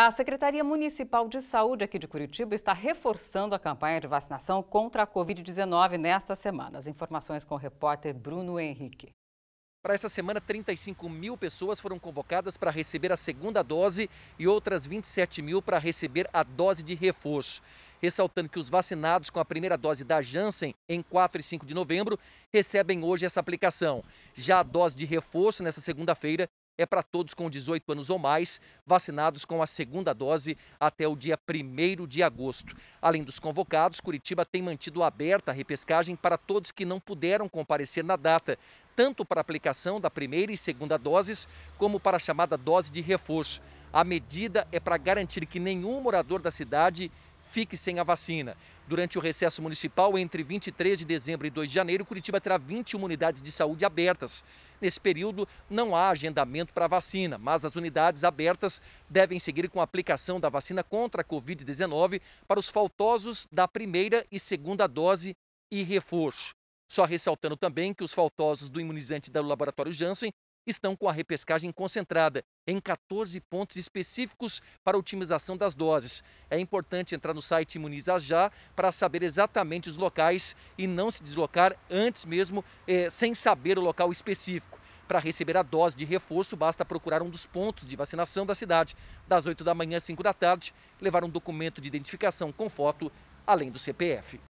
A Secretaria Municipal de Saúde aqui de Curitiba está reforçando a campanha de vacinação contra a Covid-19 nesta semana. As informações com o repórter Bruno Henrique. Para essa semana, 35 mil pessoas foram convocadas para receber a segunda dose e outras 27 mil para receber a dose de reforço. Ressaltando que os vacinados com a primeira dose da Janssen, em 4 e 5 de novembro, recebem hoje essa aplicação. Já a dose de reforço, nessa segunda-feira, é para todos com 18 anos ou mais, vacinados com a segunda dose até o dia 1 de agosto. Além dos convocados, Curitiba tem mantido aberta a repescagem para todos que não puderam comparecer na data, tanto para aplicação da primeira e segunda doses, como para a chamada dose de reforço. A medida é para garantir que nenhum morador da cidade fique sem a vacina. Durante o recesso municipal, entre 23 de dezembro e 2 de janeiro, Curitiba terá 21 unidades de saúde abertas. Nesse período, não há agendamento para vacina, mas as unidades abertas devem seguir com a aplicação da vacina contra a Covid-19 para os faltosos da primeira e segunda dose e reforço. Só ressaltando também que os faltosos do imunizante do laboratório Janssen estão com a repescagem concentrada em 14 pontos específicos para otimização das doses. É importante entrar no site Imuniza Já para saber exatamente os locais e não se deslocar antes mesmo, eh, sem saber o local específico. Para receber a dose de reforço, basta procurar um dos pontos de vacinação da cidade, das 8 da manhã às 5 da tarde, levar um documento de identificação com foto, além do CPF.